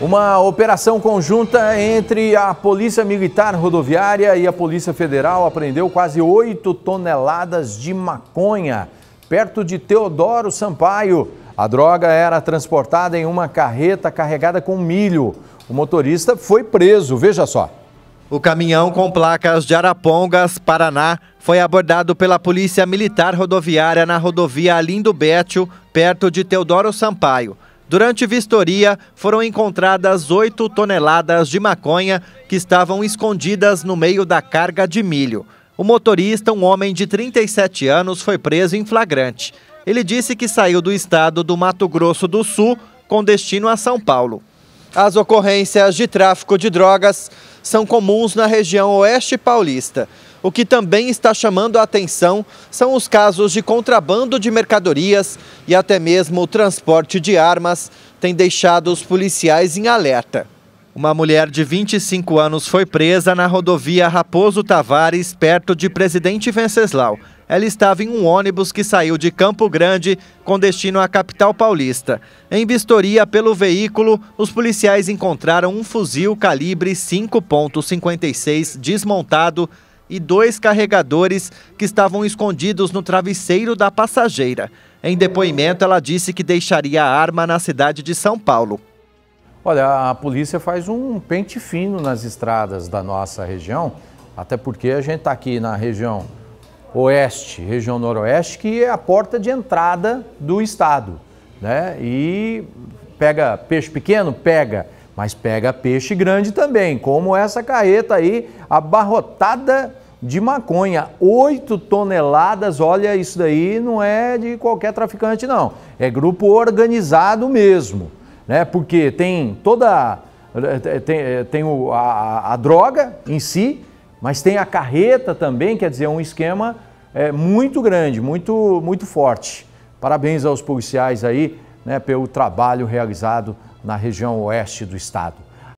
Uma operação conjunta entre a Polícia Militar Rodoviária e a Polícia Federal apreendeu quase 8 toneladas de maconha perto de Teodoro Sampaio. A droga era transportada em uma carreta carregada com milho. O motorista foi preso, veja só. O caminhão com placas de Arapongas, Paraná, foi abordado pela Polícia Militar Rodoviária na rodovia Alindo Bétio, perto de Teodoro Sampaio. Durante vistoria, foram encontradas 8 toneladas de maconha que estavam escondidas no meio da carga de milho. O motorista, um homem de 37 anos, foi preso em flagrante. Ele disse que saiu do estado do Mato Grosso do Sul com destino a São Paulo. As ocorrências de tráfico de drogas são comuns na região oeste paulista. O que também está chamando a atenção são os casos de contrabando de mercadorias e até mesmo o transporte de armas tem deixado os policiais em alerta. Uma mulher de 25 anos foi presa na rodovia Raposo Tavares, perto de Presidente Venceslau. Ela estava em um ônibus que saiu de Campo Grande com destino à capital paulista. Em vistoria pelo veículo, os policiais encontraram um fuzil calibre 5.56 desmontado e dois carregadores que estavam escondidos no travesseiro da passageira. Em depoimento, ela disse que deixaria a arma na cidade de São Paulo. Olha, a polícia faz um pente fino nas estradas da nossa região, até porque a gente está aqui na região oeste, região noroeste, que é a porta de entrada do estado. Né? E pega peixe pequeno, pega. Mas pega peixe grande também, como essa carreta aí, abarrotada de maconha. 8 toneladas, olha, isso daí não é de qualquer traficante, não. É grupo organizado mesmo, né? Porque tem toda. Eh, tem, eh, tem o, a, a, droga em si, mas tem a carreta também, quer dizer, é um esquema é, muito grande, muito, muito forte. Parabéns aos policiais aí né, pelo trabalho realizado na região oeste do estado.